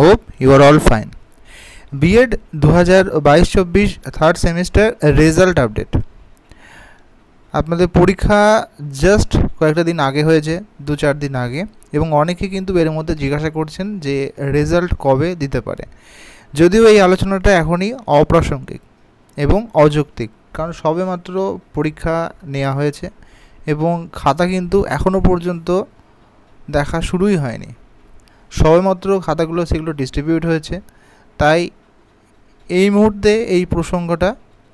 hope you are all fine BEd দু হাজার বাইশ চব্বিশ থার্ড সেমিস্টার রেজাল্ট আপডেট আপনাদের পরীক্ষা জাস্ট কয়েকটা দিন আগে হয়েছে দু চার দিন আগে এবং অনেকে কিন্তু এর মধ্যে জিজ্ঞাসা করছেন যে রেজাল্ট কবে দিতে পারে যদিও এই আলোচনাটা এখনই অপ্রাসঙ্গিক এবং অযৌক্তিক কারণ সবেমাত্র পরীক্ষা নেওয়া হয়েছে এবং খাতা কিন্তু এখনও পর্যন্ত দেখা শুরুই হয়নি সবেমাত্র খাতাগুলো সেগুলো ডিস্ট্রিবিউট হয়েছে তাই এই মুহূর্তে এই প্রসঙ্গটা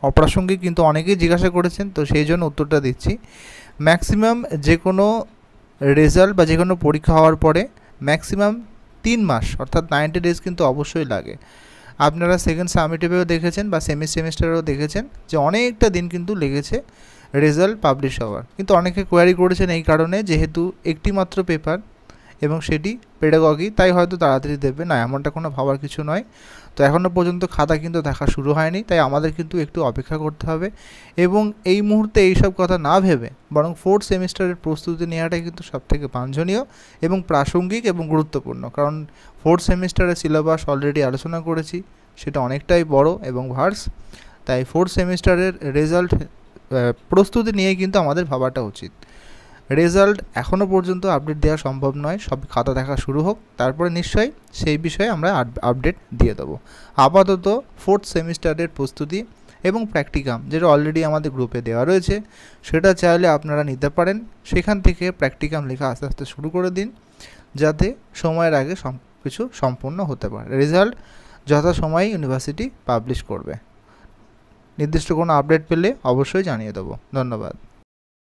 অপ্রাসঙ্গিক কিন্তু অনেকেই জিজ্ঞাসা করেছেন তো সেই জন্য উত্তরটা দিচ্ছি ম্যাক্সিমাম যে কোনো রেজাল্ট বা যে কোনো পরীক্ষা হওয়ার পরে ম্যাক্সিমাম তিন মাস অর্থাৎ নাইনটি ডেজ কিন্তু অবশ্যই লাগে আপনারা সেকেন্ড সামিটেভেও দেখেছেন বা সেমি সেমিস্টারেও দেখেছেন যে অনেকটা দিন কিন্তু লেগেছে রেজাল্ট পাবলিশ হওয়ার কিন্তু অনেকে কোয়ারি করেছেন এই কারণে যেহেতু একটি মাত্র পেপার এবং সেটি পেডাগগি তাই হয়তো তাড়াতাড়ি দেবে না এমনটা কোনো ভাবার কিছু নয় তো এখনও পর্যন্ত খাতা কিন্তু দেখা শুরু হয়নি তাই আমাদের কিন্তু একটু অপেক্ষা করতে হবে এবং এই মুহূর্তে এইসব কথা না ভেবে বরং ফোর্থ সেমিস্টারের প্রস্তুতি নেওয়াটাই কিন্তু সবথেকে বাঞ্ছনীয় এবং প্রাসঙ্গিক এবং গুরুত্বপূর্ণ কারণ ফোর্থ সেমিস্টারের সিলেবাস অলরেডি আলোচনা করেছি সেটা অনেকটাই বড় এবং ভার্স তাই ফোর্থ সেমিস্টারের রেজাল্ট প্রস্তুতি নিয়ে কিন্তু আমাদের ভাবাটা উচিত রেজাল্ট এখনও পর্যন্ত আপডেট দেওয়া সম্ভব নয় সব খাতা দেখা শুরু হোক তারপরে নিশ্চয়ই সেই বিষয়ে আমরা আপডেট দিয়ে দেবো আপাতত ফোর্থ সেমিস্টারের প্রস্তুতি এবং প্র্যাকটিকাম যেটা অলরেডি আমাদের গ্রুপে দেওয়া রয়েছে সেটা চাইলে আপনারা নিতে পারেন সেখান থেকে প্র্যাকটিকাম লেখা আস্তে আস্তে শুরু করে দিন যাতে সময়ের আগে সব কিছু সম্পূর্ণ হতে পারে রেজাল্ট যথাসময়ে ইউনিভার্সিটি পাবলিশ করবে নির্দিষ্ট কোনো আপডেট পেলে অবশ্যই জানিয়ে দেবো ধন্যবাদ